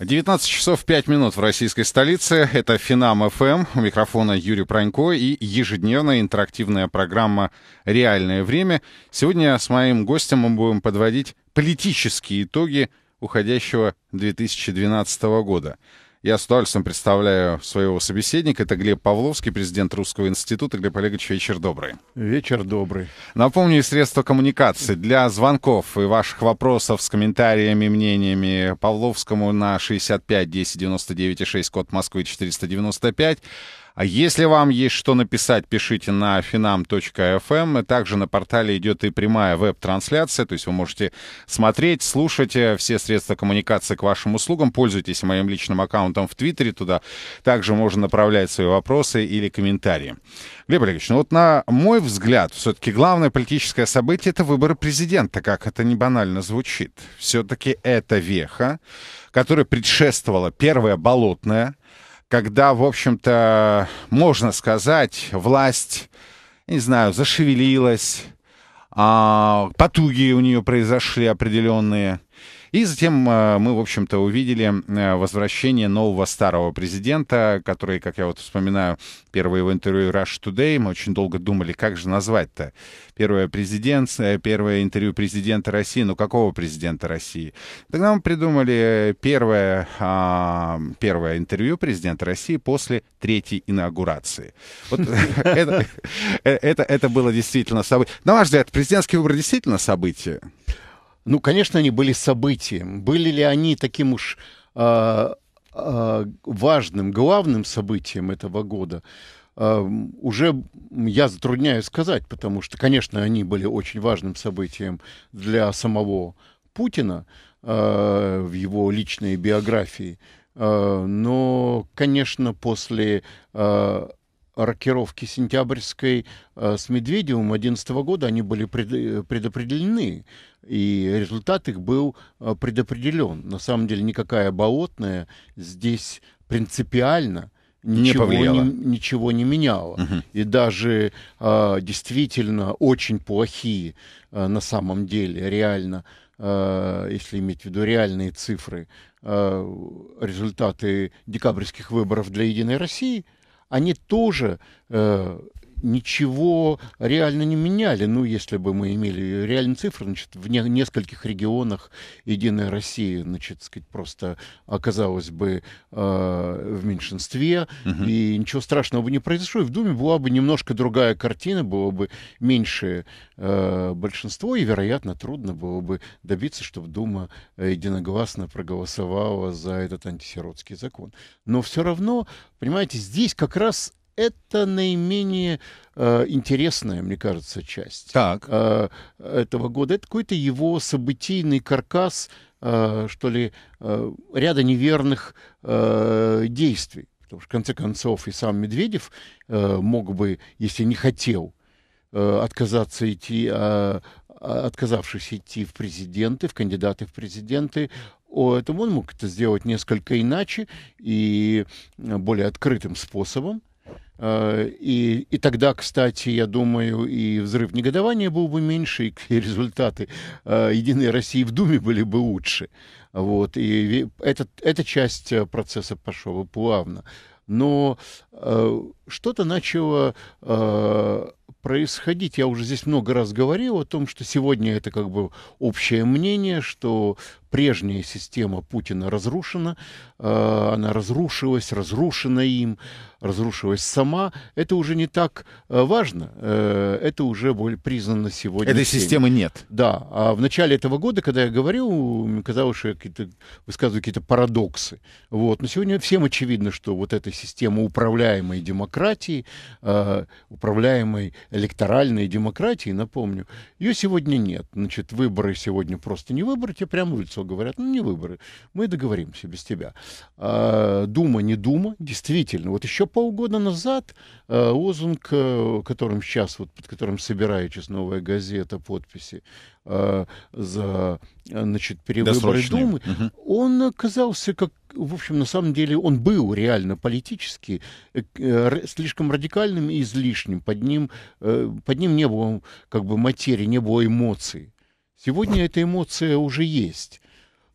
19 часов 5 минут в российской столице. Это Финам ФМ. Эм. У микрофона Юрий Пронько и ежедневная интерактивная программа «Реальное время». Сегодня с моим гостем мы будем подводить политические итоги уходящего 2012 года. Я с удовольствием представляю своего собеседника. Это Глеб Павловский, президент Русского института. Глеб Олегович, вечер добрый. Вечер добрый. Напомню, и средства коммуникации для звонков и ваших вопросов с комментариями, мнениями Павловскому на 65 10 99 6, код Москвы 495. А если вам есть что написать, пишите на finam.fm. Эм. Также на портале идет и прямая веб-трансляция, то есть вы можете смотреть, слушать э, все средства коммуникации к вашим услугам. Пользуйтесь моим личным аккаунтом в Твиттере, туда также можно направлять свои вопросы или комментарии. Глеб Олегович, ну вот на мой взгляд, все-таки главное политическое событие — это выборы президента, как это не банально звучит. Все-таки это веха, которая предшествовала первая болотная, когда, в общем-то, можно сказать, власть, не знаю, зашевелилась, а, потуги у нее произошли определенные. И затем а, мы, в общем-то, увидели э, возвращение нового старого президента, который, как я вот вспоминаю, первое его интервью Rush Today, мы очень долго думали, как же назвать-то. Первое, президент, э, первое интервью президента России, ну какого президента России? Тогда мы придумали первое, а, первое интервью президента России после третьей инаугурации. Вот э, это было действительно событие. На ваш взгляд, президентский выбор действительно событие? Ну, конечно, они были событием. Были ли они таким уж э, э, важным, главным событием этого года? Э, уже я затрудняюсь сказать, потому что, конечно, они были очень важным событием для самого Путина э, в его личной биографии. Э, но, конечно, после э, рокировки сентябрьской э, с Медведевым 2011 года, они были э, предопределены, и результат их был э, предопределен. На самом деле никакая болотная здесь принципиально ничего не, не, ничего не меняла Угу. И даже а, действительно очень плохие на самом деле, реально, если иметь в виду реальные цифры, результаты декабрьских выборов для Единой России – они тоже э, ничего реально не меняли. Ну, если бы мы имели реальные цифры, значит, в не нескольких регионах Единая Россия, значит, сказать, просто оказалась бы э, в меньшинстве, угу. и ничего страшного бы не произошло. И в Думе была бы немножко другая картина, было бы меньшее э, а, большинство, и, вероятно, трудно было бы добиться, чтобы Дума э, единогласно проголосовала за этот антисиротский закон. Но все равно, понимаете, здесь как раз это наименее э, интересная, мне кажется, часть так. Э, этого года. Это какой-то его событийный каркас, э, что ли, э, ряда неверных э, действий. Потому что, в конце концов, и сам Медведев э, мог бы, если не хотел, э, отказаться идти, э, отказавшись идти в президенты, в кандидаты в президенты, о, этом он мог это сделать несколько иначе и э, более открытым способом. Э, и, и тогда, кстати, я думаю, и взрыв негодования был бы меньше, и результаты э, «Единой России» в Думе были бы лучше. Вот. И этот, эта часть э, процесса пошла бы плавно. Но что-то начало э, происходить. Я уже здесь много раз говорил о том, что сегодня это как бы общее мнение, что прежняя система Путина разрушена, э, она разрушилась, разрушена им, разрушилась сама. Это уже не так э, важно, э, это уже более признано сегодня. Этой всеми. системы нет. Да, а в начале этого года, когда я говорил, мне казалось, что я какие-то, высказываю какие-то парадоксы. Вот. Но сегодня всем очевидно, что вот эта система управляемой демократии, демократии, э, управляемой электоральной демократии, напомню, ее сегодня нет. Значит, выборы сегодня просто не выборы, тебе прямо в лицо говорят, ну не выборы, мы договоримся без тебя. Э, дума, не дума, действительно. Вот еще полгода назад Э, лозунг, э, которым сейчас, вот, под которым собирает сейчас новая газета подписи э, за э, значит, перевыборы Думы, угу. он оказался как в общем, на самом деле он был реально политически э, слишком радикальным и излишним. Под ним, э, под ним не было как бы материи, не было эмоций. Сегодня эта эмоция уже есть,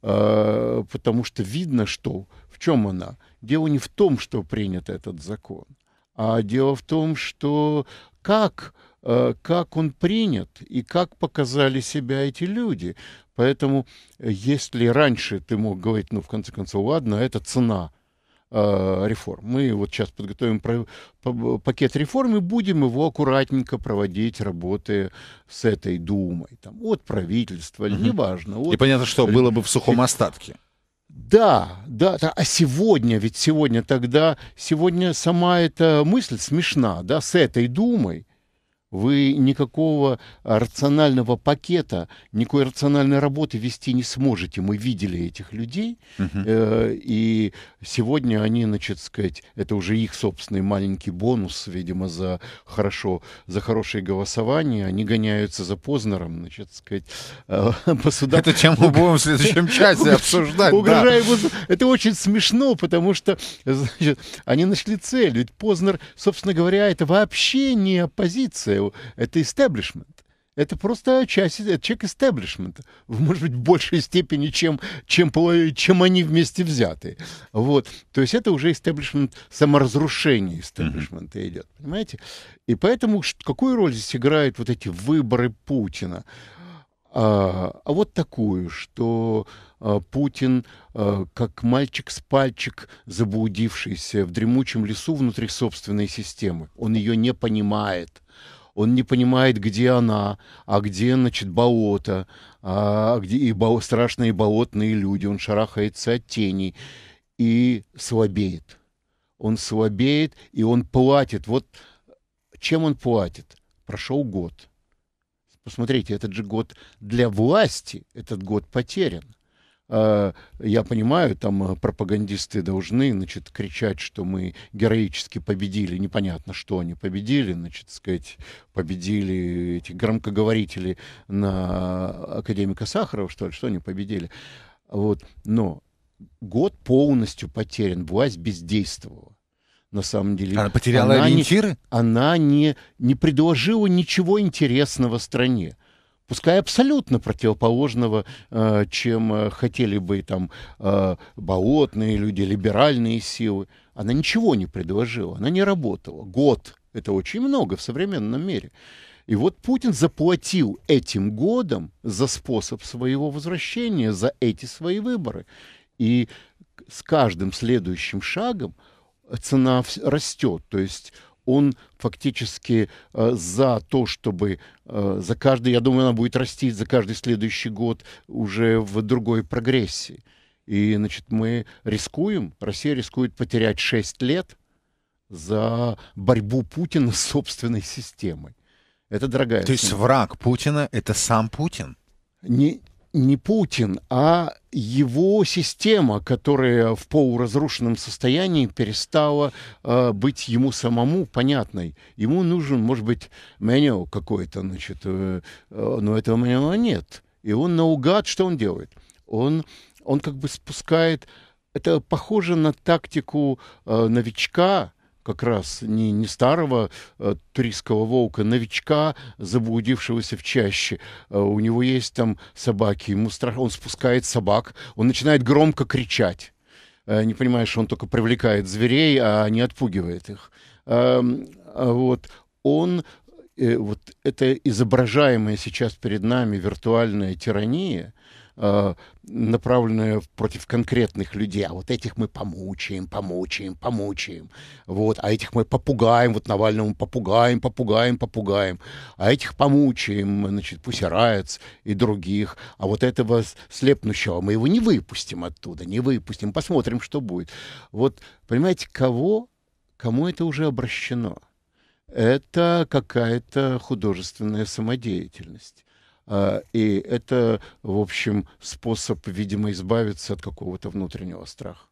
э, потому что видно, что в чем она. Дело не в том, что принят этот закон, а дело в том, что как э, как он принят и как показали себя эти люди. Поэтому, э, если раньше ты мог говорить, ну, в конце концов, ладно, это цена э, реформ. Мы вот сейчас подготовим пакет реформ и будем его аккуратненько проводить, работы с этой Думой. Там, от правительства, угу. неважно. От... И понятно, что было бы в сухом остатке. Да, да, да, а сегодня, ведь сегодня тогда, сегодня сама эта мысль смешна, да, с этой думой, вы никакого рационального пакета, никакой рациональной работы вести не сможете. Мы видели этих людей, угу. э, и сегодня они, значит, сказать, это уже их собственный маленький бонус, видимо, за хорошо, за хорошее голосование. Они гоняются за Познером, значит, сказать, э, по судам. Это чем мы будем в следующем часе обсуждать. Угрожая да. Это очень смешно, потому что, они нашли цель. Ведь Познер, собственно говоря, это вообще не оппозиция это, это истеблишмент. Это просто часть, это человек истеблишмента, может быть, в большей степени, чем, чем, чем они вместе взяты. Вот. То есть это уже истеблишмент, саморазрушение истеблишмента mm идет, понимаете? И поэтому какую роль здесь играют вот эти выборы Путина? А, а вот такую, что а, Путин, а, как мальчик с пальчик, заблудившийся в дремучем лесу внутри собственной системы, он ее не понимает он не понимает, где она, а где, значит, болото, а где и бо... страшные болотные люди, он шарахается от теней и слабеет. Он слабеет, и он платит. Вот чем он платит? Прошел год. Посмотрите, этот же год для власти, этот год потерян. А, я понимаю, там э, пропагандисты должны, значит, кричать, что мы героически победили, непонятно, что они победили, значит, сказать, победили эти громкоговорители на академика Сахарова, что ли, что они победили. Вот, но год полностью потерян, власть бездействовала на самом деле. Она потеряла она ориентиры? Не, она не, не предложила ничего интересного стране пускай абсолютно противоположного, э, чем э, хотели бы там э, болотные люди, либеральные силы. Она ничего не предложила, она не работала. Год — это очень много в современном мире. И вот Путин заплатил этим годом за способ своего возвращения, за эти свои выборы. И с каждым следующим шагом цена растет. То есть он фактически э, за то, чтобы э, за каждый, я думаю, она будет расти за каждый следующий год уже в другой прогрессии. И, значит, мы рискуем, Россия рискует потерять 6 лет за борьбу Путина с собственной системой. Это дорогая. То сумма. есть враг Путина это сам Путин? Не, не Путин, а его система, которая в полуразрушенном состоянии перестала э, быть ему самому понятной. Ему нужен, может быть, меню какой-то, значит, э, э, но этого меню нет. И он наугад, что он делает? Он, он как бы спускает... Это похоже на тактику э, новичка, как раз не, не старого э, турийского волка, новичка, заблудившегося в чаще. Э, у него есть там собаки, ему страшно, он спускает собак, он начинает громко кричать. Э, не понимаешь, он только привлекает зверей, а не отпугивает их. Э, вот он э, вот это изображаемая сейчас перед нами виртуальная тирания – Э, направленная против конкретных людей. А вот этих мы помучаем, помучаем, помучаем. Вот, а этих мы попугаем, вот Навальному попугаем, попугаем, попугаем. А этих помучаем, значит, Пусираец и других. А вот этого слепнущего мы его не выпустим оттуда, не выпустим, посмотрим, что будет. Вот, понимаете, кого, кому это уже обращено? Это какая-то художественная самодеятельность а, и это, в общем, способ, видимо, избавиться от какого-то внутреннего страха.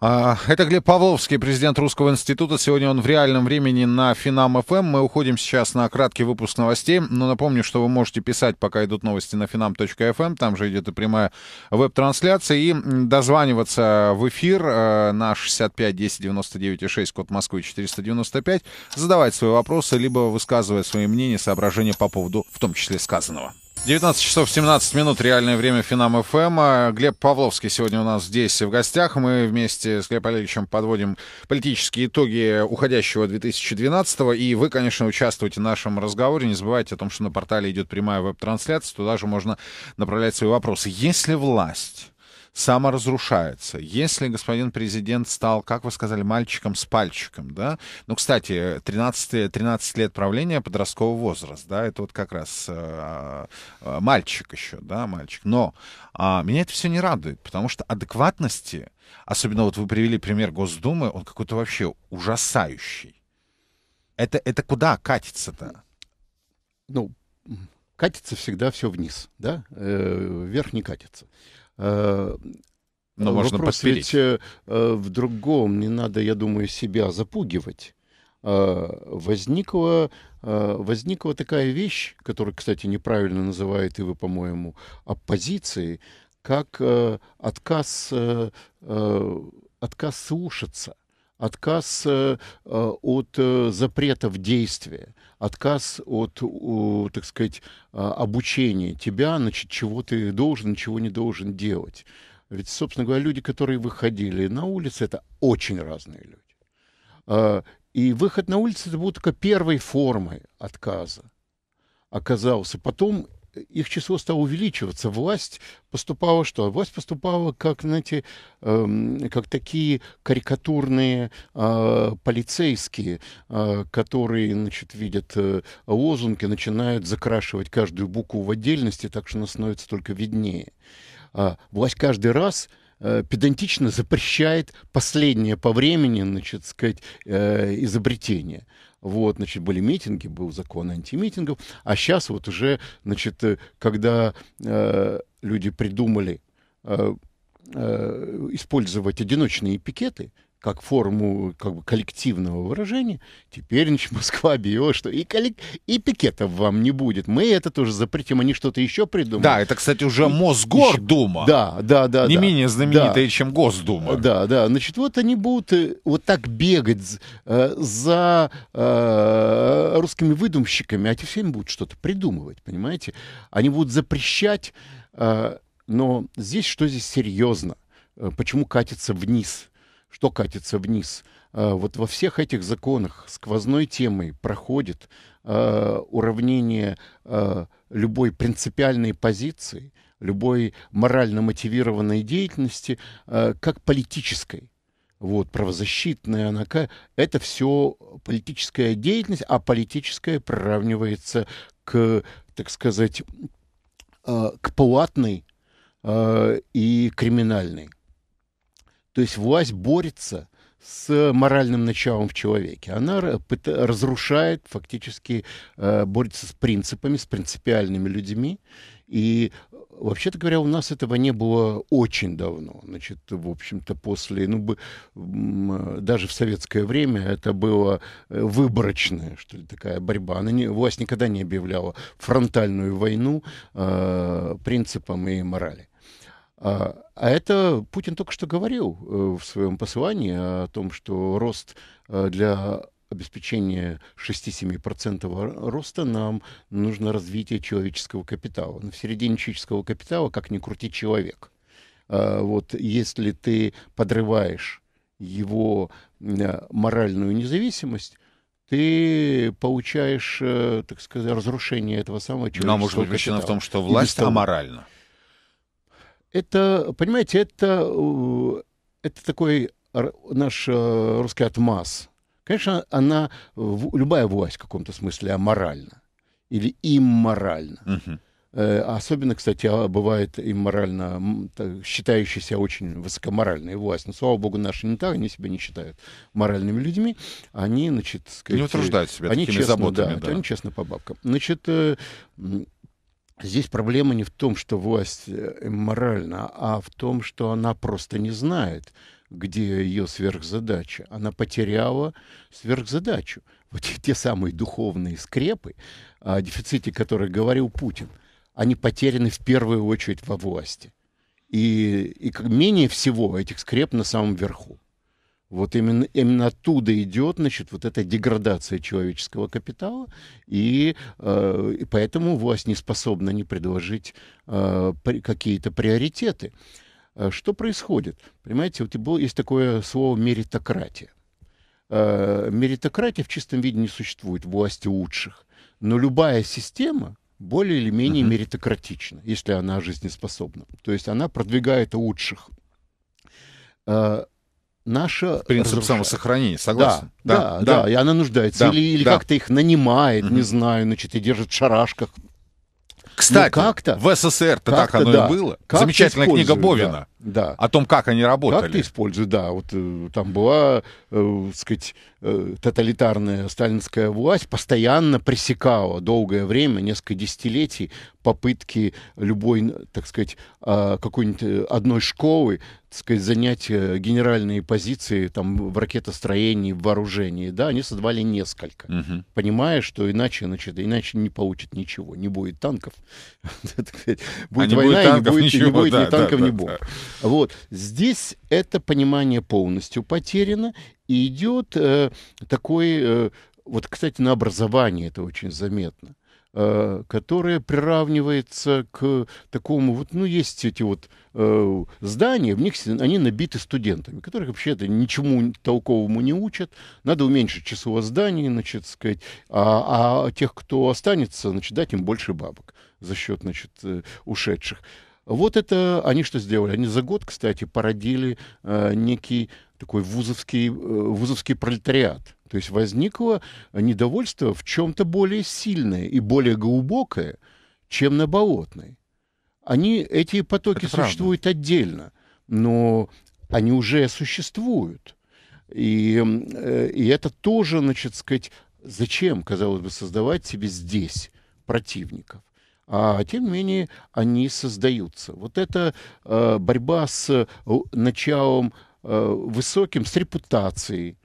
А, это Глеб Павловский, президент Русского института. Сегодня он в реальном времени на Финам ФМ. Эм. Мы уходим сейчас на краткий выпуск новостей. Но напомню, что вы можете писать, пока идут новости на финам.фм, эм. Там же идет и прямая веб-трансляция. И дозваниваться в эфир э, на 65 10 99 6, код Москвы 495. Задавать свои вопросы, либо высказывать свои мнения, соображения по поводу в том числе сказанного. 19 часов 17 минут, реальное время Финам ФМ. А, Глеб Павловский сегодня у нас здесь в гостях. Мы вместе с Глебом Олеговичем подводим политические итоги уходящего 2012-го. И вы, конечно, участвуете в нашем разговоре. Не забывайте о том, что на портале идет прямая веб-трансляция. Туда же можно направлять свои вопросы. Если власть саморазрушается. Если господин президент стал, как вы сказали, мальчиком с пальчиком, да, ну, кстати, 13, 13 лет правления подростковый возраст, да, это вот как раз э, а, э, мальчик еще, да, мальчик. Но э, меня это все не радует, потому что адекватности, особенно вот вы привели пример Госдумы, он какой-то вообще ужасающий. Это, это куда катится-то? Ну, катится всегда все вниз, да? Э, вверх не катится. Э, Но ну, Вопрос можно посвятить. Э, э, в другом. Не надо, я думаю, себя запугивать. Возникла, возникла такая вещь, которую, кстати, неправильно называете вы, по-моему, оппозицией, как отказ, отказ слушаться. Э, э, э, отказ от запретов действия, отказ от, так сказать, а, обучения тебя, значит, чего ты должен, чего не должен делать. Ведь, собственно говоря, люди, которые выходили на улицы, это очень разные люди. А, и выход на улицу это была только первой формой отказа оказался. Потом их число стало увеличиваться. Власть поступала что? Власть поступала как, знаете, эм, как такие карикатурные а, полицейские, а, которые, значит, видят э, лозунги, начинают закрашивать каждую букву в отдельности, так что она становится только виднее. А, власть каждый раз э, педантично запрещает последнее по времени, значит, сказать, э, изобретение. Вот, значит, были митинги, был закон антимитингов. А сейчас вот уже, значит, э, когда э, люди придумали э, э, использовать одиночные пикеты, как форму как бы, коллективного выражения, теперь значит, Москва объявила, что и, коллек... и пикетов вам не будет. Мы это тоже запретим, они что-то еще придумают. Да, это, кстати, уже Мосгордума. Да, да, да. Не да, менее знаменитая, да. чем Госдума. Да, да. Значит, вот они будут э, вот так бегать э, за э, русскими выдумщиками, а эти все им будут что-то придумывать, понимаете? Они будут запрещать, э, но здесь что здесь серьезно? Э, почему катится вниз? что катится вниз. А, вот во всех этих законах сквозной темой проходит а, уравнение а, любой принципиальной позиции, любой морально мотивированной деятельности как политической. Вот, правозащитная, она, это все политическая деятельность, а политическая приравнивается к, так сказать, к платной и криминальной. То есть власть борется с моральным началом в человеке. Она разрушает, фактически э, борется с принципами, с принципиальными людьми. И Вообще-то говоря, у нас этого не было очень давно. Значит, в общем-то, после, ну, даже в советское время это было э, выборочная, что ли, такая борьба. Она не, власть никогда не объявляла фронтальную войну э, принципам и морали. А, а это Путин только что говорил э, в своем послании о том, что рост э, для обеспечения 6-7% роста нам нужно развитие человеческого капитала. Но в середине человеческого капитала, как ни крути, человек. А, вот если ты подрываешь его э, моральную независимость, ты получаешь, так сказать, разрушение этого самого человеческого Но, может быть, причина в том, что власть аморальна. Это, понимаете, это, э, это такой наш э, русский отмаз. Конечно, она, любая власть в каком-то смысле аморальна или имморальна. Э, особенно, кстати, а, бывает имморально считающаяся очень высокоморальная власть. Но, слава богу, наши не так, они себя не считают моральными людьми. Они, значит... Сказать, не утруждают себя они такими честно, заботами. Да, да. Они честно по бабкам. Значит, Здесь проблема не в том, что власть э, моральна, а в том, что она просто не знает, где ее сверхзадача. Она потеряла сверхзадачу. Вот те самые духовные скрепы, о дефиците которых говорил Путин, они потеряны в первую очередь во власти. И, и менее всего этих скреп на самом верху. Вот именно, именно оттуда идет, значит, вот эта деградация человеческого капитала, и, э, и поэтому власть не способна не предложить э, какие-то приоритеты. Э, что происходит? Понимаете, вот и было, есть такое слово меритократия. Э, меритократия в чистом виде не существует, власти лучших. Но любая система, более или менее uh-huh. меритократична, если она жизнеспособна. То есть она продвигает лучших. Э, наша... Принцип разруш... самосохранения, согласен. Да, да, да, да, и она нуждается. Да, или или да. как-то их нанимает, угу. не знаю, значит, и держит в шарашках. Ну, Кстати, как-то, в СССР-то как так оно да. и было. Замечательная книга Бовина. Да да. о том, как они работали. как ты используешь? да. Вот э, там была, э, так сказать, э, тоталитарная сталинская власть, постоянно пресекала долгое время, несколько десятилетий, попытки любой, так сказать, а, какой-нибудь э, одной школы так сказать, занять э, генеральные позиции там, в ракетостроении, в вооружении, да, они создавали несколько, угу. понимая, что иначе, значит, иначе не получат ничего, не будет танков, будет а война, будет танков, не будет, ничего, ни танков, ни бомб. Вот. Здесь это понимание полностью потеряно, и идет э, такой, э, вот, кстати, на образование это очень заметно, э, которое приравнивается к такому, вот, ну, есть эти вот э, здания, в них они набиты студентами, которых вообще-то ничему толковому не учат, надо уменьшить число зданий, значит, сказать, а, а тех, кто останется, значит, дать им больше бабок за счет, значит, э, ушедших. Вот это они что сделали? Они за год, кстати, породили э, некий такой вузовский, э, вузовский пролетариат. То есть возникло недовольство в чем-то более сильное и более глубокое, чем на болотной. Они, эти потоки это существуют правда. отдельно, но они уже существуют. И, э, и это тоже, значит, сказать, зачем, казалось бы, создавать себе здесь противников? а тем не менее они создаются. Вот это э, борьба с э, началом э, высоким, с репутацией,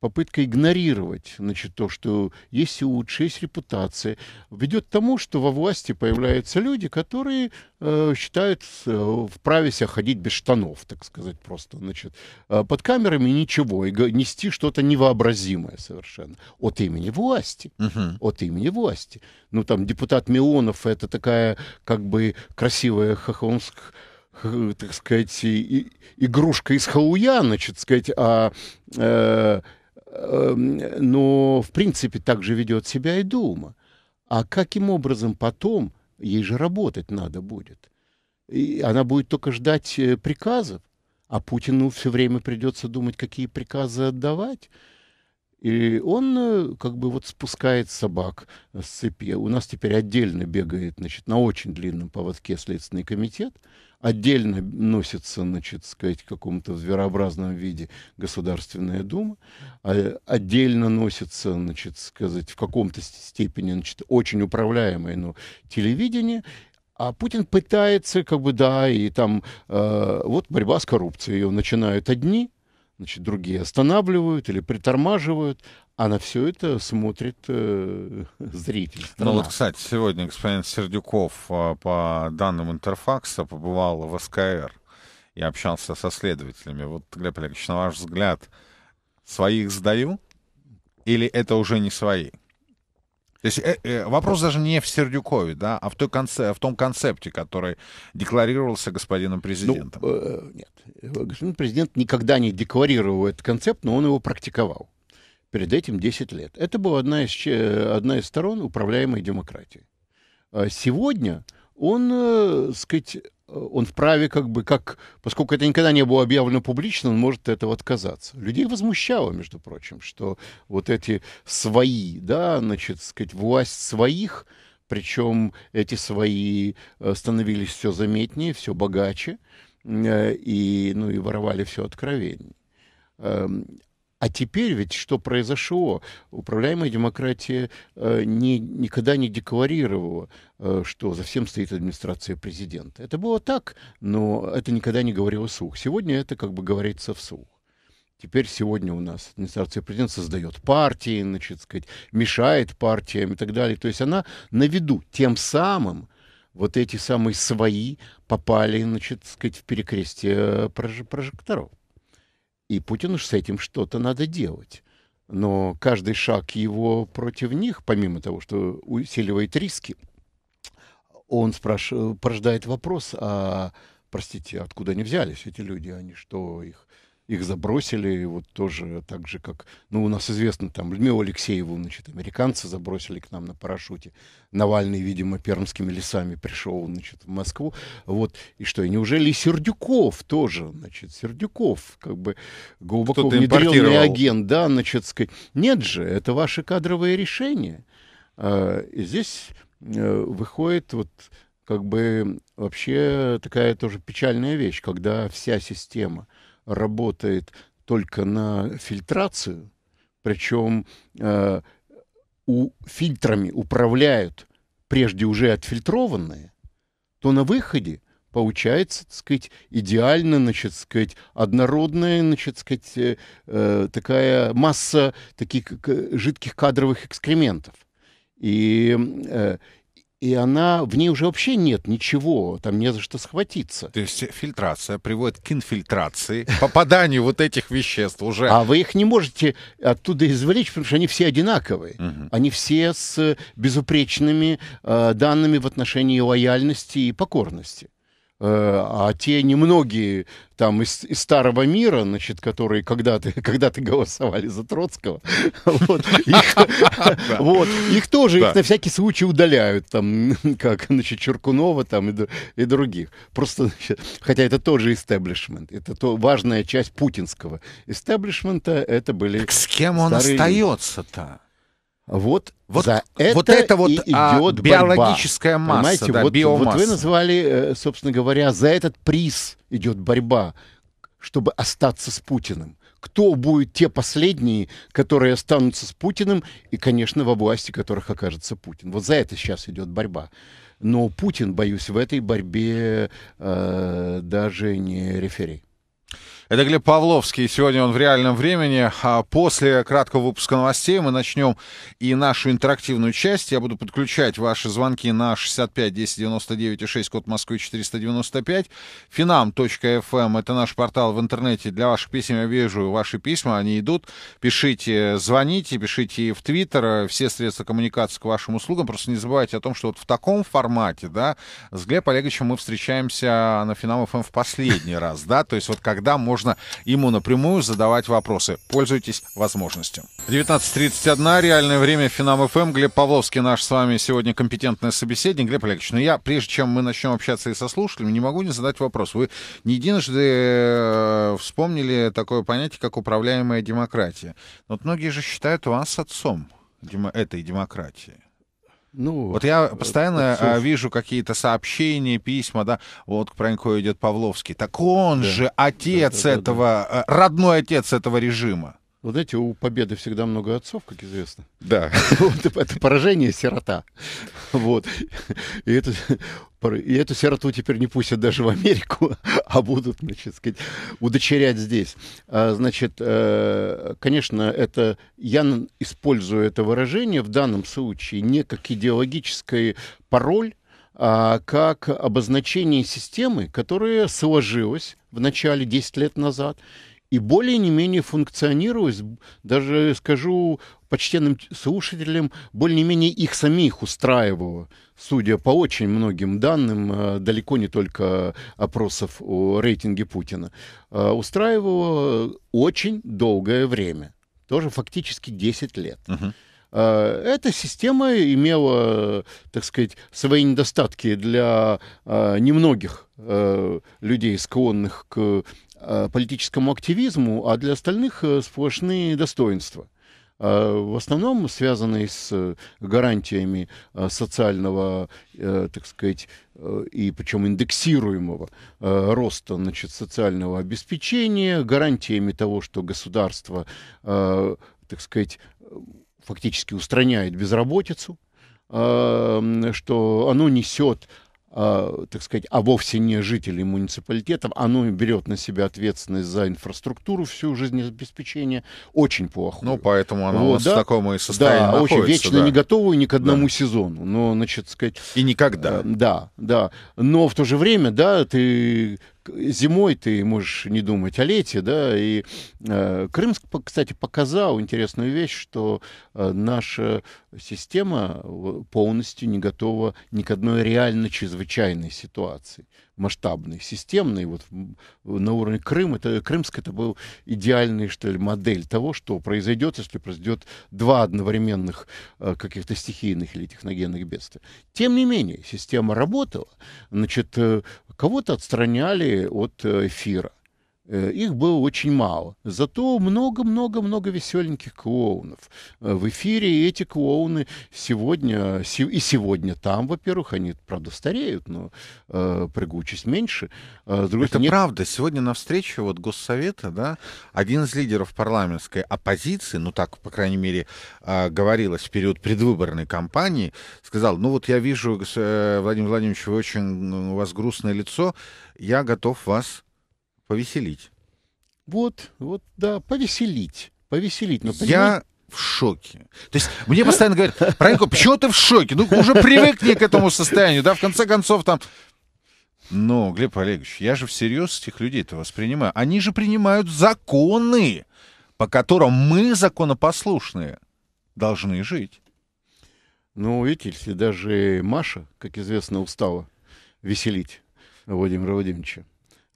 попытка игнорировать значит, то, что есть лучше, есть репутация, ведет к тому, что во власти появляются люди, которые э, считают э, вправе себя ходить без штанов, так сказать, просто значит, э, под камерами ничего, и нести что-то невообразимое совершенно от имени власти. Угу. От имени власти. Ну, там, депутат Милонов — это такая, как бы, красивая хохомская так сказать, и, игрушка из халуя, значит, сказать, а э, Эм, но в принципе так же ведет себя и Дума. А каким образом потом ей же работать надо будет? И она будет только ждать э, приказов, а Путину все время придется думать, какие приказы отдавать. И он э, как бы вот спускает собак с цепи. У нас теперь отдельно бегает, значит, на очень длинном поводке Следственный комитет. Отдельно носится, значит, сказать, в каком-то зверообразном виде Государственная Дума. А, э, отдельно носится, значит, сказать, в каком-то степени, значит, очень управляемое, но ну, телевидение. А Путин пытается, как бы, да, и там э, вот борьба с коррупцией. Ее начинают одни, значит, другие останавливают или притормаживают, а на все это смотрит э, зритель. Страна. Ну вот, кстати, сегодня господин Сердюков а, по данным Интерфакса побывал в СКР и общался со следователями. Вот, Глеб Олегович, на ваш взгляд, своих сдаю или это уже не свои? То есть э, э, вопрос даже не в Сердюкове, да, а в, той конце, в том концепте, который декларировался господином президентом. Ну, э, нет, э, господин президент никогда не декларировал этот концепт, но он его практиковал. Перед этим 10 лет. Это была одна из, э, одна из сторон управляемой демократии. А сегодня он, э, сказать, он вправе как бы, как, поскольку это никогда не было объявлено публично, он может от этого отказаться. Людей возмущало, между прочим, что вот эти свои, да, значит, сказать, власть своих, причем эти свои э, становились все заметнее, все богаче, э, и, ну, и воровали все откровеннее. Эм, а теперь ведь что произошло? Управляемая демократия э, не, никогда не декларировала, э, что за всем стоит администрация президента. Это было так, но это никогда не говорило вслух. Сегодня это как бы говорится вслух. Теперь сегодня у нас администрация президента создает партии, значит, сказать, мешает партиям и так далее. То есть она на виду. Тем самым вот эти самые свои попали, значит, сказать, в перекрестие э, прожекторов. И Путин Путину с этим что-то надо делать. Но каждый шаг его против них, помимо того, что усиливает риски, он спраш... порождает вопрос, а, простите, откуда они взялись, эти люди, они что, их их забросили, вот тоже а так же, как, ну, у нас известно, там, Людмилу Алексееву, значит, американцы забросили к нам на парашюте. Навальный, видимо, пермскими лесами пришел, значит, в Москву. Вот, и что, и неужели Сердюков тоже, значит, Сердюков, как бы глубоко внедренный агент, да, значит, сказать, нет же, это ваши кадровые решения. А, и здесь э, выходит вот как бы вообще такая тоже печальная вещь, когда вся система – работает только на фильтрацию, причем э, у фильтрами управляют прежде уже отфильтрованные, то на выходе получается, так сказать, идеально, значит, сказать, однородная, значит, сказать, э, э, такая масса таких э, жидких кадровых экскрементов. И э, и она, в ней уже вообще нет ничего, там не за что схватиться. То есть фильтрация приводит к инфильтрации, попаданию вот этих веществ уже. А вы их не можете оттуда извлечь, потому что они все одинаковые. Угу. Они все с безупречными э, данными в отношении лояльности и покорности а те немногие там из, из старого мира, значит, которые когда-то когда голосовали за Троцкого, вот, их, тоже их на всякий случай удаляют, там, как, значит, Черкунова там и, других. Просто, хотя это тоже истеблишмент, это то, важная часть путинского истеблишмента, это были... с кем он остается-то? Вот, вот за это, вот это вот и идет а, биологическая борьба. масса, Понимаете, да, вот, биомасса. Вот вы назвали, э, собственно говоря, за этот приз идет борьба, чтобы остаться с Путиным. Кто будет те последние, которые останутся с Путиным, и, конечно, во власти которых окажется Путин. Вот за это сейчас идет борьба. Но Путин, боюсь, в этой борьбе э, даже не реферей. Это Глеб Павловский. Сегодня он в реальном времени. А после краткого выпуска новостей мы начнем и нашу интерактивную часть. Я буду подключать ваши звонки на 65 10 99 6, код Москвы 495. Finam.fm эм — это наш портал в интернете. Для ваших писем я вижу ваши письма, они идут. Пишите, звоните, пишите в Твиттер. Все средства коммуникации к вашим услугам. Просто не забывайте о том, что вот в таком формате, да, с Глеб Олеговичем мы встречаемся на финам.фм эм в последний раз, да, то есть вот когда можно можно ему напрямую задавать вопросы. Пользуйтесь возможностью. 19.31, реальное время Финам ФМ. Эм. Глеб Павловский наш с вами сегодня компетентный собеседник. Глеб Олегович, но ну я, прежде чем мы начнем общаться и со слушателями, не могу не задать вопрос. Вы не единожды э, вспомнили такое понятие, как управляемая демократия. Вот многие же считают вас отцом этой демократии. Ну, вот я э, постоянно это... А, вижу какие-то сообщения, письма, да, вот к Пронько идет Павловский. Так он да. же отец да, да, этого, да, э, да. родной отец этого режима. Вот знаете, у победы всегда много отцов, как известно. Да. Вот, это поражение сирота. Вот. И эту и эту сироту теперь не пустят даже в Америку, а будут, значит, сказать, удочерять здесь. А, значит, э, конечно, это я использую это выражение в данном случае не как идеологический пароль, а как обозначение системы, которая сложилась в начале 10 лет назад и более не менее функционировать, даже скажу почтенным слушателям, более-менее их самих устраивало, судя по очень многим данным, э, далеко не только опросов о рейтинге Путина, э, устраивало очень долгое время, тоже фактически 10 лет. Uh-huh. Эта система имела, так сказать, свои недостатки для немногих людей, склонных к Э, политическому активизму, а для остальных э, сплошные достоинства а, в основном связанные с э, гарантиями социального, так сказать, и причем индексируемого роста значит, социального обеспечения, гарантиями того, что государство, так сказать, фактически устраняет безработицу, что оно несет а, так сказать, а вовсе не жителей муниципалитетов. Оно берет на себя ответственность за инфраструктуру, всю жизнеобеспечение. Очень плохо. Ну, поэтому оно вот, у нас да? в таком и состоянии Да, находится, очень вечно да. не готово ни к одному да. сезону. Но, значит, сказать... И никогда. Э, да, да. Но в то же время, да, ты зимой ты можешь не думать о лете, да, и э, Крым, кстати, показал интересную вещь, что э, наша система э, полностью не готова ни к одной реально чрезвычайной ситуации масштабный, системный. Вот на уровне Крым, это, Крымск это был идеальный, что ли, модель того, что произойдет, если произойдет два одновременных э, каких-то стихийных или техногенных бедствия. Тем не менее, система работала. Значит, э, кого-то отстраняли от э, эфира Э, их было очень мало. Зато много-много-много веселеньких клоунов. Э, в эфире и эти клоуны сегодня, и сегодня там, во-первых, они, правда, стареют, но э, прыгучесть меньше. Э, с другой Это стороны, правда. Сегодня на встрече вот Госсовета, да, один из лидеров парламентской оппозиции, ну так, по крайней мере, говорилось в период предвыборной кампании, сказал, ну вот я вижу, Владимир Владимирович, вы очень, ну, у вас грустное лицо, я готов вас Повеселить. Вот, вот, да, повеселить. Повеселить. Но, Я в шоке. То есть мне постоянно говорят, Пронько, почему ты в шоке? Ну, уже привыкни к этому состоянию, да, в конце концов, там... Ну, Глеб Олегович, я же всерьез этих людей-то воспринимаю. Они же принимают законы, по которым мы, законопослушные, должны жить. Ну, видите, если даже Маша, как известно, устала веселить Владимира Владимировича,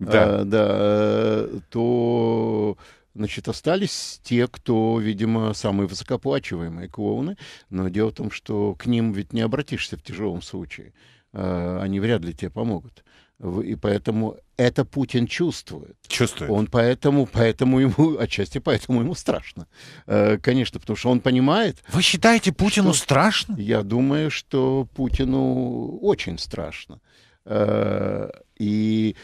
а, да. Э, да то значит, остались те, кто, видимо, самые высокооплачиваемые клоуны. Но дело в том, что к ним ведь не обратишься в тяжелом случае. Э, они вряд ли тебе помогут. И поэтому это Путин чувствует. Чувствует. Он поэтому, поэтому ему, отчасти поэтому ему страшно. Э, конечно, потому что он понимает... Вы считаете, Путину что, страшно? Я думаю, что Путину очень страшно. Э, и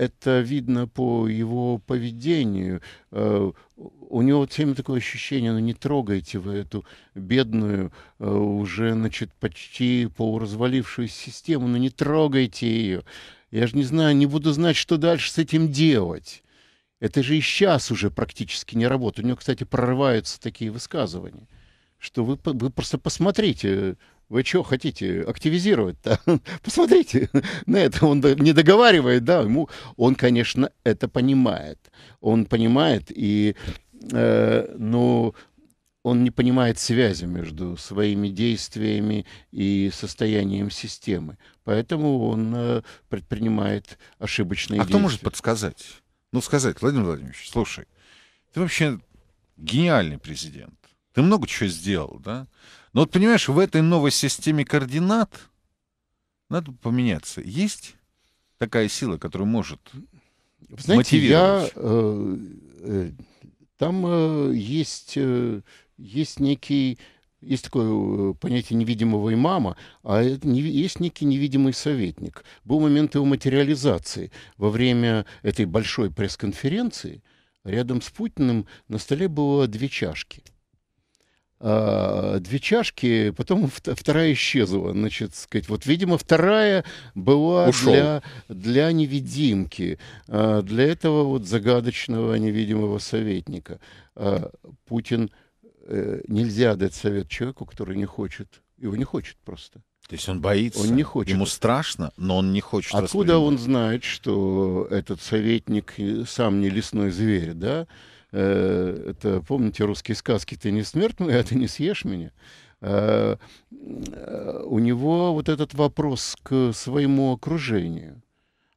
это видно по его поведению. Э, у него вот время такое ощущение, ну не трогайте вы эту бедную, э, уже, значит, почти полуразвалившуюся систему, ну не трогайте ее. Я же не знаю, не буду знать, что дальше с этим делать. Это же и сейчас уже практически не работает. У него, кстати, прорываются такие высказывания, что вы, вы просто посмотрите, вы что хотите активизировать-то? Посмотрите на это. Он не договаривает, да, ему он, конечно, это понимает. Он понимает, и э, ну, он не понимает связи между своими действиями и состоянием системы. Поэтому он э, предпринимает ошибочные а действия. А кто может подсказать? Ну, сказать, Владимир Владимирович, слушай, ты вообще гениальный президент. Ты много чего сделал, да? Но вот понимаешь, в этой новой системе координат надо поменяться. Есть такая сила, которая может Знаете, мотивировать? Я, э, э, там э, есть, э, есть некий есть такое э, понятие невидимого имама, а есть некий невидимый советник. Был момент его материализации. Во время этой большой пресс-конференции рядом с Путиным на столе было две чашки. А, две чашки, потом вторая исчезла. Значит, сказать, вот, видимо, вторая была для, для невидимки, а, для этого вот загадочного невидимого советника. А, Путин э, нельзя дать совет человеку, который не хочет. Его не хочет просто. То есть он боится, он не хочет. ему страшно, но он не хочет Откуда он знает, что этот советник сам не лесной зверь, да? Э, это, помните, русские сказки «Ты не смертный, а ты не съешь меня». А, э, у него вот этот вопрос к своему окружению,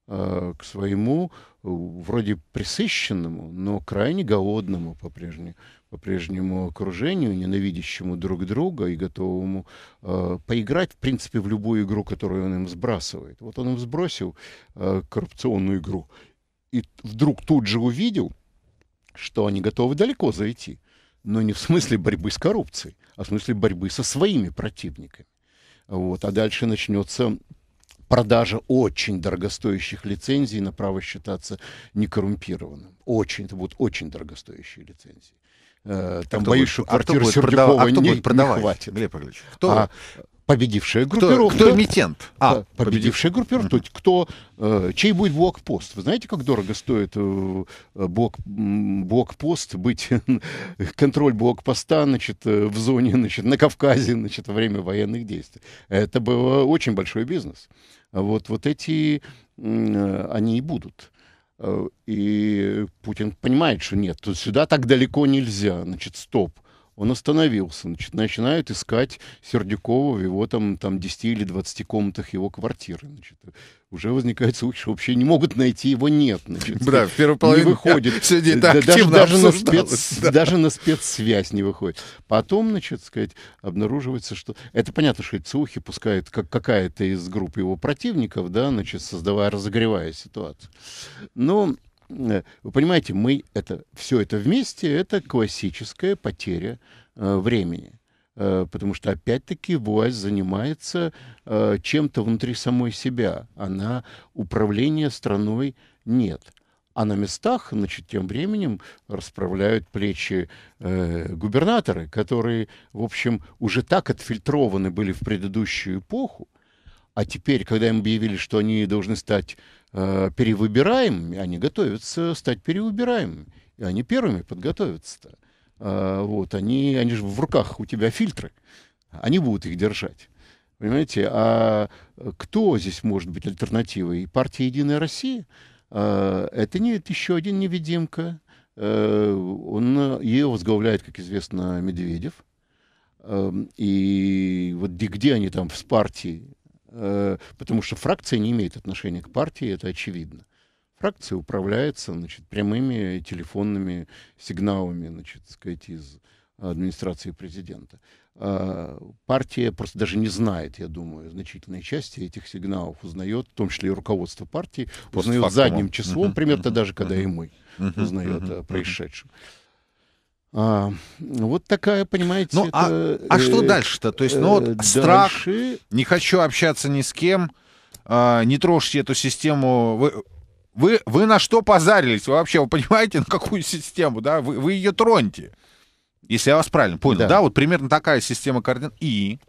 а, к своему э, вроде присыщенному, но крайне голодному по-прежнему, по прежнему окружению, ненавидящему друг друга и готовому э, поиграть, в принципе, в любую игру, которую он им сбрасывает. Вот он им сбросил э, коррупционную игру и вдруг тут же увидел – что они готовы далеко зайти, но не в смысле борьбы с коррупцией, а в смысле борьбы со своими противниками. Вот. А дальше начнется продажа очень дорогостоящих лицензий на право считаться некоррумпированным. Очень, это будут очень дорогостоящие лицензии. Э, там а боюсь, что а квартиры Сердюкова а не, продавать, не хватит. Глеб Ильич, кто? А, победившая группировка. Кто, кто эмитент? А, победившая группировка, mm-hmm. кто, э, чей будет блокпост. Вы знаете, как дорого стоит э, блок, блокпост, быть контроль блокпоста, значит, э, в зоне, значит, на Кавказе, значит, во время военных действий. Это был очень большой бизнес. Вот, вот эти, э, они и будут. Э, и Путин понимает, что нет, сюда так далеко нельзя, значит, стоп он остановился, значит, начинают искать Сердюкова в его там, там 10 или 20 комнатах его квартиры. Значит. Уже возникает случай, что вообще не могут найти, его нет. Значит, да, в первую половину не выходит. Сегодня это даже, даже, на спец, да. даже на спецсвязь не выходит. Потом, значит, сказать, обнаруживается, что... Это понятно, что Цухи пускает как какая-то из групп его противников, да, значит, создавая, разогревая ситуацию. Но Э, вы понимаете, мы это, все это вместе, это классическая потеря э, времени. Э, потому что, опять-таки, власть занимается э, чем-то внутри самой себя. Она управления страной нет. А на местах, значит, тем временем расправляют плечи э, губернаторы, которые, в общем, уже так отфильтрованы были в предыдущую эпоху, а теперь, когда им объявили, что они должны стать э, перевыбираемыми, они готовятся стать перевыбираемыми. И они первыми подготовятся-то. Э, вот, они, они же в руках у тебя фильтры. Они будут их держать. Понимаете, а э, кто здесь может быть альтернативой? Партия «Единая Россия» э, это не это еще один невидимка. Э, он, э, ее возглавляет, как известно, Медведев. Эм, и вот где они там в партии Э, потому что фракция не имеет отношения к партии, это очевидно. Фракция управляется значит, прямыми телефонными сигналами значит, сказать, из администрации президента. А партия просто даже не знает, я думаю, значительной части этих сигналов узнает, в том числе и руководство партии, узнает задним числом, примерно даже когда и мы узнает о происшедшем. А, вот такая, понимаете. Ну, а, это, а, а что дальше-то? То есть, ну вот э, страх, не хочу общаться ни с кем, э, не трожьте эту систему. Вы, вы, вы на что позарились? Вы вообще, вы понимаете, на какую систему, да? Вы, вы ее троньте. Если я вас правильно понял, да, да? вот примерно такая система координат. И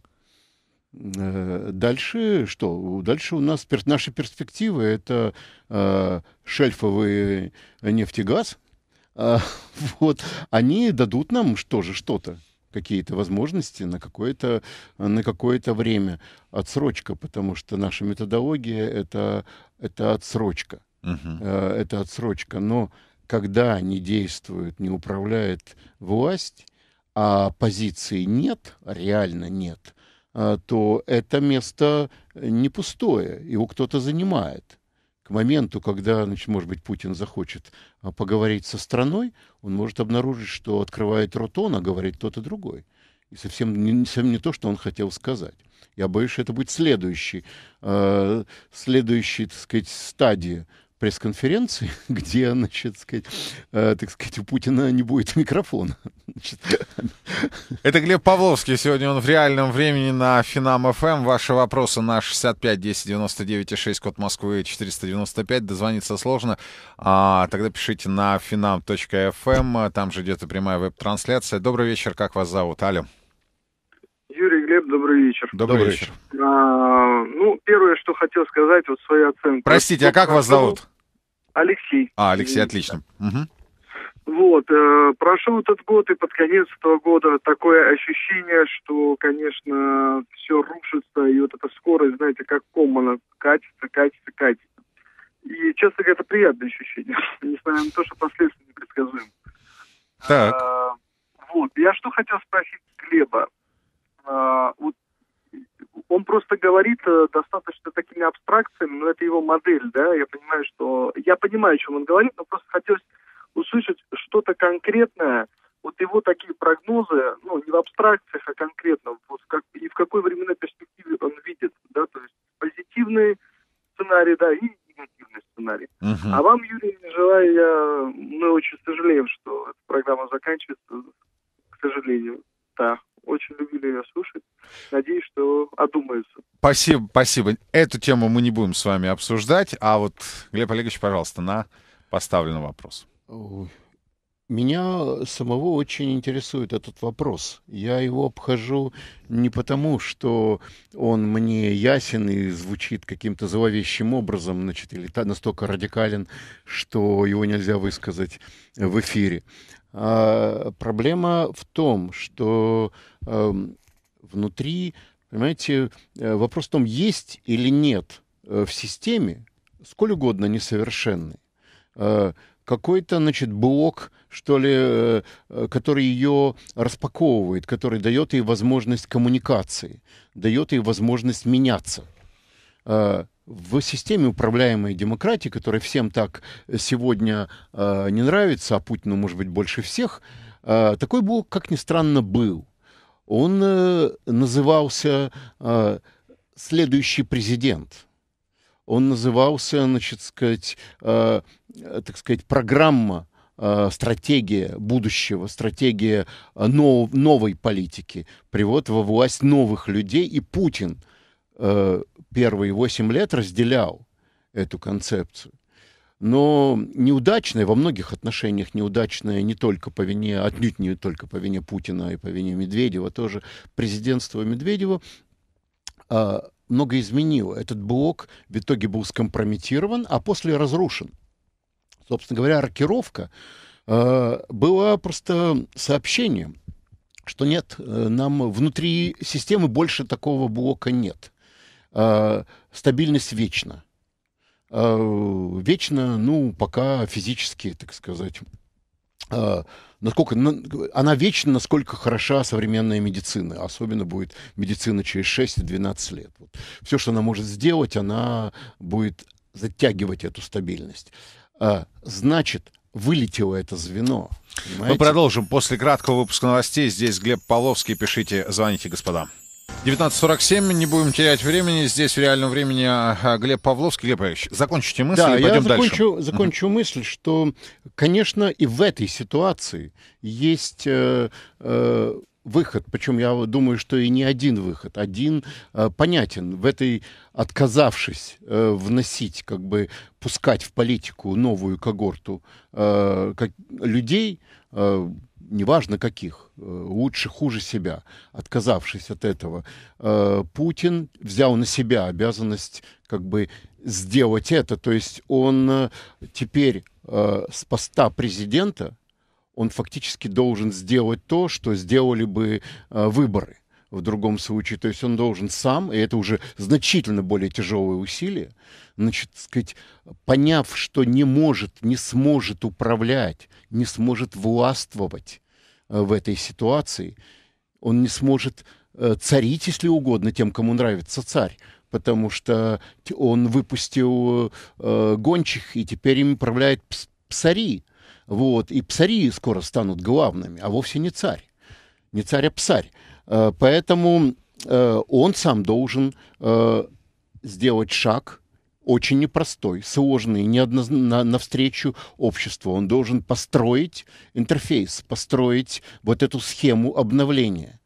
э, Дальше что? Дальше у нас наши перспективы это э, шельфовый нефтегаз, а, вот, они дадут нам что же, что-то какие-то возможности на какое-то на какое-то время отсрочка, потому что наша методология это это отсрочка, uh-huh. это отсрочка. Но когда не действует, не управляет власть, а позиции нет, реально нет, а, то это место не пустое, его кто-то занимает к моменту, когда, значит, может быть, Путин захочет а, поговорить со страной, он может обнаружить, что открывает рот он, а говорит кто-то другой. И совсем не, совсем не то, что он хотел сказать. Я боюсь, что это будет следующий, э, следующий, так сказать, стадия пресс-конференции, где, значит, сказать, э, так сказать, у Путина не будет микрофона. Значит. Это Глеб Павловский. Сегодня он в реальном времени на Финам ФМ. Эм. Ваши вопросы на 65 10 99 6, код Москвы 495. Дозвониться сложно. А, тогда пишите на finam.fm. Эм. Там же идет и прямая веб-трансляция. Добрый вечер. Как вас зовут? Алло. Юрий Глеб, добрый вечер. Добрый, вечер. А, ну, первое, что хотел сказать, вот свои оценки. Простите, а как вас зовут? Алексей. А, Алексей, отлично. Угу. Вот, э, прошел этот год, и под конец этого года такое ощущение, что, конечно, все рушится, и вот эта скорость, знаете, как ком, она катится, катится, катится. И, честно говоря, это приятное ощущение, несмотря на то, что последствия непредсказуемы. Так. А, вот, я что хотел спросить Глеба. А, вот он просто говорит э, достаточно такими абстракциями, но это его модель, да, я понимаю, что... Я понимаю, о чем он говорит, но просто хотелось услышать что-то конкретное, вот его такие прогнозы, ну, не в абстракциях, а конкретно, вот как, и в какой временной перспективе он видит, да, то есть позитивный сценарий, да, и негативный сценарий. Uh-huh. А вам, Юрий, желаю я, мы очень сожалеем, что эта программа заканчивается, к сожалению, да, очень любили ее слушать. Надеюсь, что одумаются. Спасибо, спасибо. Эту тему мы не будем с вами обсуждать, а вот, Глеб Олегович, пожалуйста, на поставленный вопрос. Меня самого очень интересует этот вопрос. Я его обхожу не потому, что он мне ясен и звучит каким-то зловещим образом, значит, или настолько радикален, что его нельзя высказать в эфире. А проблема в том, что эм, внутри. Понимаете, э, вопрос в том, есть или нет э, в системе сколь угодно несовершенный э, какой-то, значит, блок, что ли, который ее распаковывает, который дает ей возможность коммуникации, дает ей возможность меняться. В системе управляемой демократии, которая всем так сегодня не нравится, а Путину, может быть, больше всех, такой блок, как ни странно, был – он э, назывался э, «Следующий президент». Он назывался, значит, сказать, э, так сказать, программа э, стратегия будущего, стратегия э, нов, новой политики, привод во власть новых людей. И Путин э, первые восемь лет разделял эту концепцию но неудачное, во многих отношениях неудачное не только по вине, отнюдь не только по вине Путина и по вине Медведева, тоже президентство Медведева а, много изменило. Этот блок в итоге был скомпрометирован, а после разрушен. Собственно говоря, рокировка а, была просто сообщением, что нет, э, нам внутри системы больше такого блока нет. А, стабильность вечна Э, вечно, ну, пока физически, так сказать, э, насколько она вечна, насколько хороша современная медицина, особенно будет медицина через 6 и 12 лет. Вот. Все, что она может сделать, она будет затягивать эту стабильность. Э, значит, вылетело это звено. Понимаете? Мы продолжим после краткого выпуска новостей. Здесь Глеб Половский. Пишите, звоните, господа. 19.47, не будем терять времени. Здесь в реальном времени а, Глеб Павловский. Глеб Павлович, закончите мысль да, и пойдем я закончу, дальше. закончу mm-hmm. мысль, что, конечно, и в этой ситуации есть... Э, э, выход, причем я думаю, что и не один выход, один э, понятен. В этой, отказавшись э, вносить, как бы пускать в политику новую когорту э, как, людей, э, неважно каких, э, лучше, хуже себя, отказавшись от этого, э, Путин взял на себя обязанность как бы сделать это. То есть он э, теперь с поста президента, он фактически должен сделать то, что сделали бы выборы в другом случае. То есть он должен сам, и это уже значительно более тяжелые усилия, значит, сказать, поняв, что не может, не сможет управлять, не сможет властвовать э, в этой ситуации, он не сможет э, царить, если угодно, тем, кому нравится царь, потому что он выпустил э, гончих, и теперь им управляет псари. Вот, и псари скоро станут главными, а вовсе не царь. Не царь, а псарь. Э, поэтому э, он сам должен э, сделать шаг очень непростой, сложный, неодноз... на, навстречу обществу. Он должен построить интерфейс, построить вот эту схему обновления.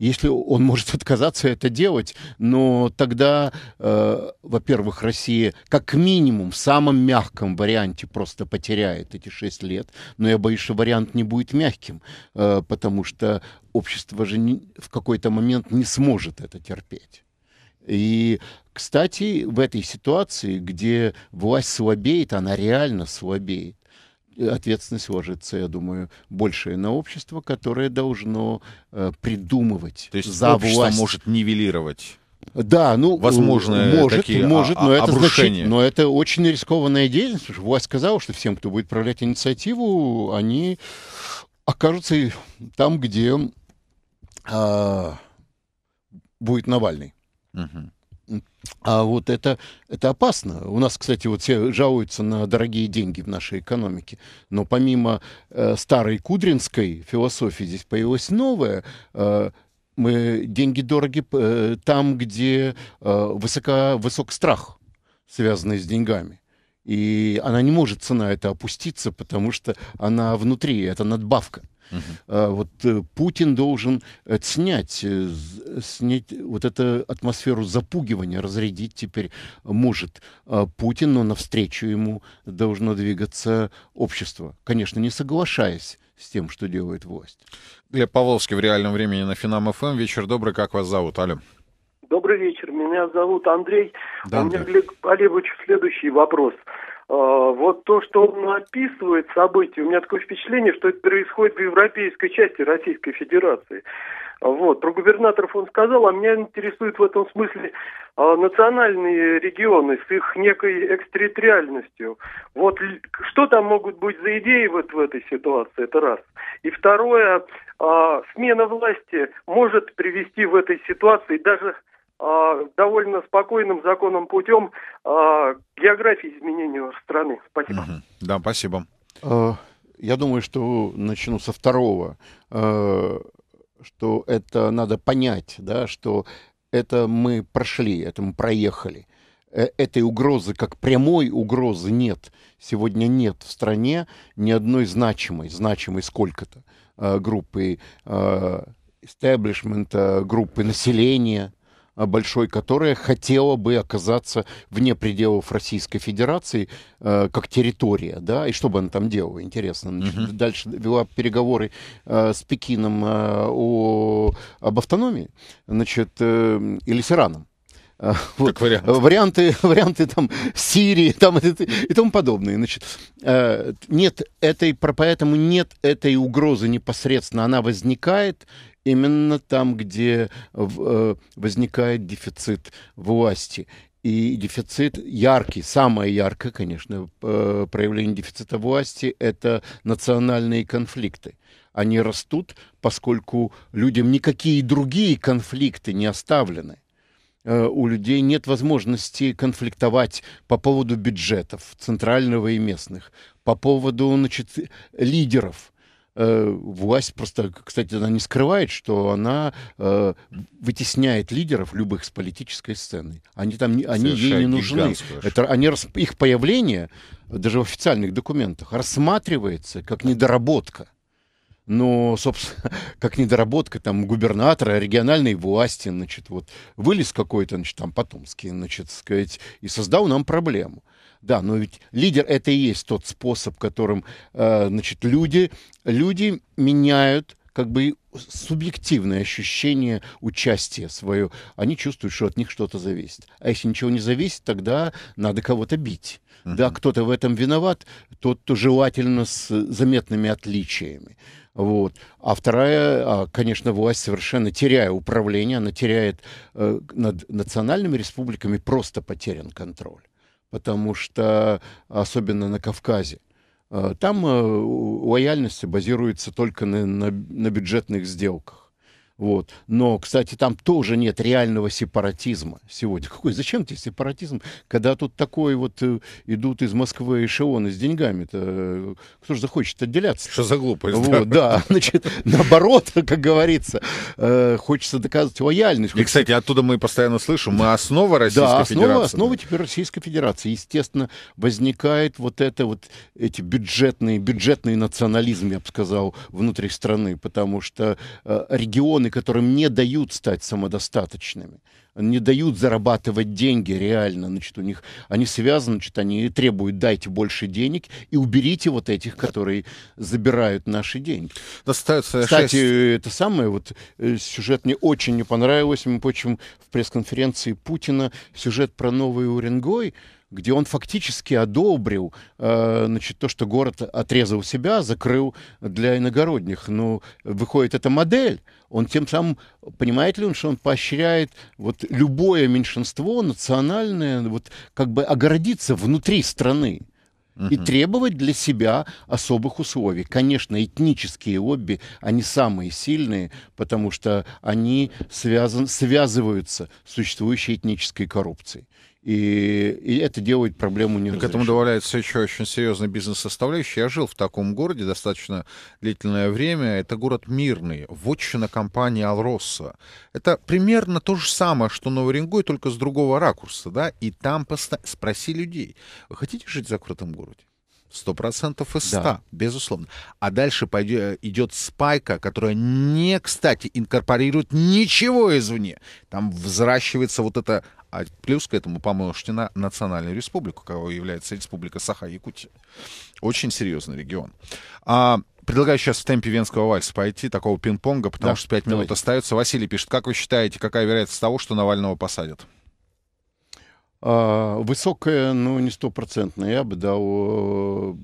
Если он может отказаться это делать, но тогда, э, во-первых, Россия как минимум в самом мягком варианте просто потеряет эти шесть лет, но я боюсь, что вариант не будет мягким, э, потому что общество же не, в какой-то момент не сможет это терпеть. И, кстати, в этой ситуации, где власть слабеет, она реально слабеет, ответственность ложится, я думаю, большая на общество, которое должно э, придумывать То есть за общество власть. может нивелировать. Да, ну, возможно, э, может, такие может, а, но а, это, значит, но это очень рискованная деятельность, потому что власть сказала, что всем, кто будет проявлять инициативу, они окажутся там, где э, будет Навальный. Угу. А вот это, это опасно. У нас, кстати, вот все жалуются на дорогие деньги в нашей экономике. Но помимо э, старой кудринской философии здесь появилась новая. Э, мы, деньги дороги э, там, где э, высоко, высок страх, связанный с деньгами. И она не может, цена это опуститься, потому что она внутри, это надбавка. Угу. Вот э, Путин должен э, снять, э, снять вот эту атмосферу запугивания, разрядить теперь может а, Путин, но навстречу ему должно двигаться общество, конечно, не соглашаясь с тем, что делает власть. Глеб Павловский в реальном времени на Финам ФМ. Вечер добрый, как вас зовут? Алло. Добрый вечер, меня зовут Андрей. Да, а У меня, Глеб следующий вопрос. А, вот то, что он описывает события, у меня такое впечатление, что это происходит в европейской части Российской Федерации. Вот. Про губернаторов он сказал, а меня интересуют в этом смысле а, национальные регионы с их некой экстерриториальностью. Вот что там могут быть за идеи вот в этой ситуации, это раз. И второе, а, смена власти может привести в этой ситуации даже Э, довольно спокойным законным путем э, географии изменению страны. Спасибо. Угу. Да, спасибо. Э, я думаю, что начну со второго, что это надо понять, да, что это мы прошли, это мы проехали этой угрозы как прямой угрозы нет. Сегодня нет в стране ни одной значимой, значимой сколько-то, группы истеблишмента, группы населения, а, большой, которая хотела бы оказаться вне пределов Российской Федерации э, как территория, да, и что бы она там делала, интересно. Значит, угу. Дальше вела переговоры э, с Пекином э, о, об автономии, значит, э, или с Ираном. Как вариант. варианты, варианты там Сирии там, и, и тому подобное. Значит, нет этой, поэтому нет этой угрозы непосредственно. Она возникает, именно там, где э, возникает дефицит власти. И дефицит яркий, самое яркое, конечно, э, проявление дефицита власти – это национальные конфликты. Они растут, поскольку людям никакие другие конфликты не оставлены э, у людей нет возможности конфликтовать по поводу бюджетов центрального и местных, по поводу значит, лидеров Э, власть просто, кстати, она не скрывает, что она э, вытесняет лидеров любых с политической сцены. Они там, не, они ей не нужны. Это они их появление даже в официальных документах рассматривается как недоработка. Но, собственно, как недоработка там губернатора, региональной власти, значит, вот вылез какой-то, значит, там потомский, значит, сказать, и создал нам проблему. Да, но ведь лидер это и есть тот способ, которым э, значит, люди, люди меняют как бы субъективное ощущение участия свое. Они чувствуют, что от них что-то зависит. А если ничего не зависит, тогда надо кого-то бить. Uh-huh. Да, кто-то в этом виноват, тот -то желательно с заметными отличиями. Вот. А вторая, а, конечно, власть совершенно теряя управление, она теряет э, над национальными республиками просто потерян контроль потому что, особенно на Кавказе, э, там э, лояльность базируется только на, на, на бюджетных сделках. Вот. Но, кстати, там тоже нет реального сепаратизма сегодня. Какой? Зачем тебе сепаратизм, когда тут такой вот э, идут из Москвы эшелоны с деньгами-то? Э, кто же захочет отделяться? Что за глупость? Вот, да. да, значит, наоборот, как говорится, э, хочется доказывать лояльность. И, кстати, оттуда мы постоянно слышим, мы основа Российской да, основа, Федерации. основа теперь Российской Федерации. Естественно, возникает вот это вот, эти бюджетные, бюджетный национализм, я бы сказал, внутри страны, потому что э, регионы, которым не дают стать самодостаточными, не дают зарабатывать деньги реально, значит, у них, они связаны, значит, они требуют, дайте больше денег и уберите вот этих, которые забирают наши деньги. Достается Кстати, 6... это самое, вот э, сюжет мне очень не понравился, мы почему в пресс-конференции Путина сюжет про новый Уренгой, где он фактически одобрил э, значит, то, что город отрезал себя, закрыл для иногородних. Но выходит, эта модель. Он тем самым, понимает ли он, что он поощряет вот любое меньшинство национальное, вот как бы огородиться внутри страны и требовать для себя особых условий. Конечно, этнические лобби, они самые сильные, потому что они связан, связываются с существующей этнической коррупцией. И, и это делает проблему не К этому добавляется еще очень серьезная бизнес-составляющая. Я жил в таком городе достаточно длительное время. Это город Мирный, вотчина компании Алросса. Это примерно то же самое, что Новый Рингой, только с другого ракурса. Да? И там поста... спроси людей, вы хотите жить в закрытом городе? 100% из 100, да. безусловно. А дальше пойдет, идет спайка, которая не, кстати, инкорпорирует ничего извне. Там взращивается вот это а плюс к этому на национальную республику, какой является республика Саха-Якутия. Очень серьезный регион. А, предлагаю сейчас в темпе венского вальса пойти, такого пинг-понга, потому да, что 5 давайте. минут остается. Василий пишет, как вы считаете, какая вероятность того, что Навального посадят? А, высокая, но ну, не стопроцентная. Я бы дал, э,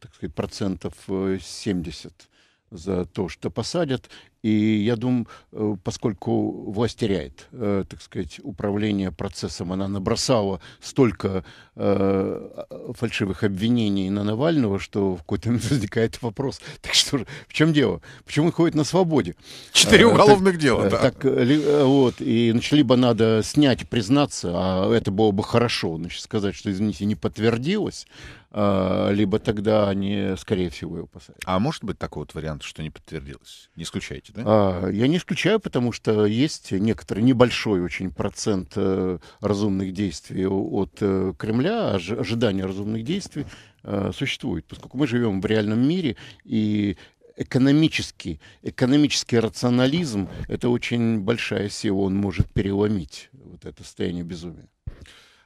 так сказать, процентов 70 э, за то, что посадят. И я думаю, э, поскольку власть теряет, э, так сказать, управление процессом, она набросала столько э, фальшивых обвинений на Навального, что в какой-то момент возникает вопрос, так что же, в чем дело? Почему он ходит на свободе? Четыре уголовных так, дела, да. Так, вот, и, значит, либо надо снять, признаться, а это было бы хорошо, значит, сказать, что, извините, не подтвердилось, либо тогда они, скорее всего, его посадят. А может быть такой вот вариант, что не подтвердилось? Не исключайте стучите, да? А, я не исключаю, потому что есть некоторый небольшой очень процент э, разумных действий от э, Кремля, ож- ожидания разумных действий э, существует, поскольку мы живем в реальном мире, и экономический, экономический рационализм — это очень большая сила, он может переломить вот это состояние безумия.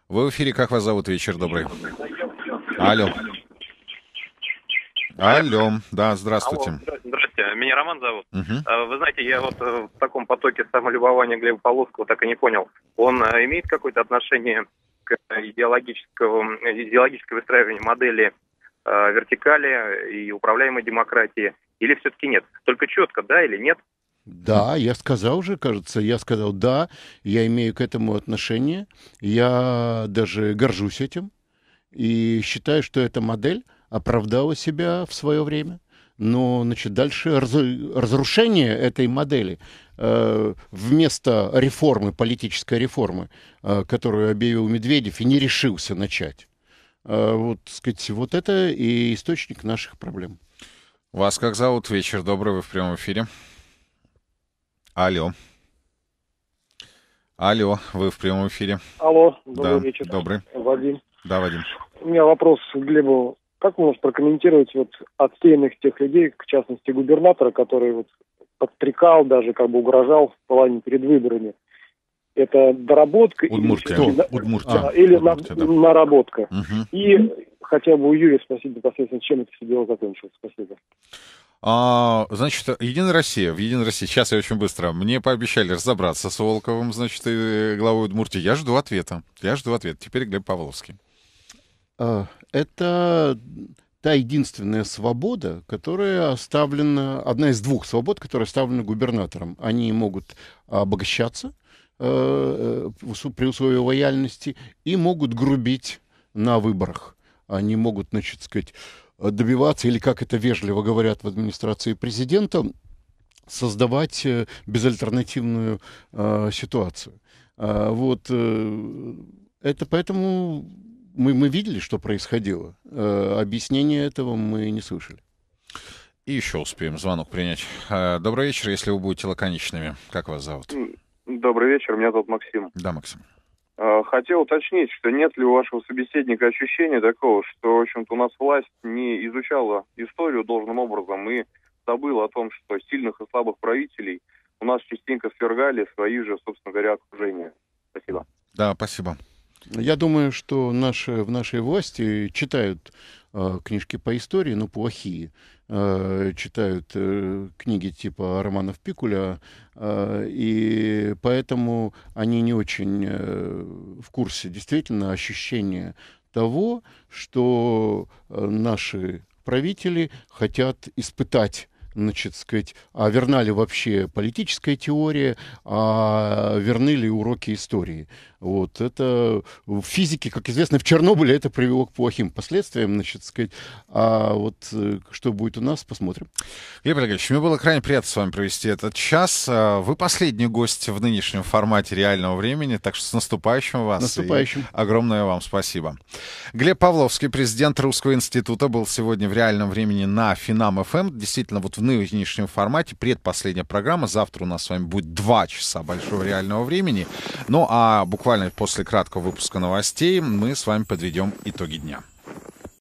Вы в эфире, как вас зовут? Вечер добрый. Алло. Алло, да, здравствуйте. Алло, здравствуйте, меня Роман зовут. Угу. Вы знаете, я вот э, в таком потоке самолюбования Глеба Полоцкого так и не понял. Он э, имеет какое-то отношение к идеологическому, э, идеологическому выстраиванию модели вертикали и управляемой демократии, или все-таки нет? Только четко, да или нет? Да, я сказал уже, кажется, я сказал, да, я имею к этому отношение, я даже горжусь этим и считаю, что эта модель оправдала себя в свое время. Но значит, дальше разрушение этой модели э, вместо реформы, политической реформы, э, которую объявил Медведев и не решился начать. Э, вот, сказать, вот это и источник наших проблем. Вас как зовут? Вечер добрый, вы в прямом эфире. Алло. Алло, вы в прямом эфире. Алло, добрый да, вечер. Добрый. Вадим. Да, Вадим. У меня вопрос к Глебу как вы можете прокомментировать вот отсеянных тех людей, в частности губернатора, который вот подстрекал, даже как бы угрожал в плане перед выборами? Это доработка Удмуртия. А, или, Кто? А, Удмуртия, на, да. наработка. Угу. И хотя бы у Юрия спросить непосредственно, чем это все дело закончилось. Спасибо. А, значит, Единая Россия. В Единой России. Сейчас я очень быстро. Мне пообещали разобраться с Волковым, значит, и э, главой Удмуртии. Я жду ответа. Я жду ответа. Теперь Глеб Павловский. А, это та единственная свобода, которая оставлена, одна из двух свобод, которая оставлена губернатором. Они могут обогащаться э, э при условии лояльности и могут грубить на выборах. Они могут, значит, сказать, добиваться, или, как это вежливо говорят в администрации президента, создавать э, безальтернативную э, ситуацию. А, вот это поэтому мы, мы видели, что происходило. Э, объяснения этого мы не слышали. И еще успеем звонок принять. Э, добрый вечер, если вы будете лаконичными. Как вас зовут? Добрый вечер, меня зовут Максим. Да, Максим. Э, хотел уточнить, что нет ли у вашего собеседника ощущения такого, что, в общем-то, у нас власть не изучала историю должным образом и забыла о том, что сильных и слабых правителей у нас частенько свергали свои же, собственно говоря, окружения. Спасибо. Да, спасибо. Я думаю, что наши, в нашей власти читают э, книжки по истории, но ну, плохие. Э, читают э, книги типа романов Пикуля, э, и поэтому они не очень э, в курсе действительно ощущения того, что э, наши правители хотят испытать значит, сказать, а верна ли вообще политическая теория, а верны ли уроки истории. Вот. Это в физике, как известно, в Чернобыле это привело к плохим последствиям, значит, сказать. А вот э, что будет у нас, посмотрим. Глеб Олегович, мне было крайне приятно с вами провести этот час. А, вы последний гость в нынешнем формате реального времени, так что с наступающим вас. Наступающим. огромное вам спасибо. Глеб Павловский, президент Русского института, был сегодня в реальном времени на Финам ФМ. Эм. Действительно, вот в нынешнем формате предпоследняя программа. Завтра у нас с вами будет два часа большого реального времени. Ну а буквально буквально после краткого выпуска новостей мы с вами подведем итоги дня.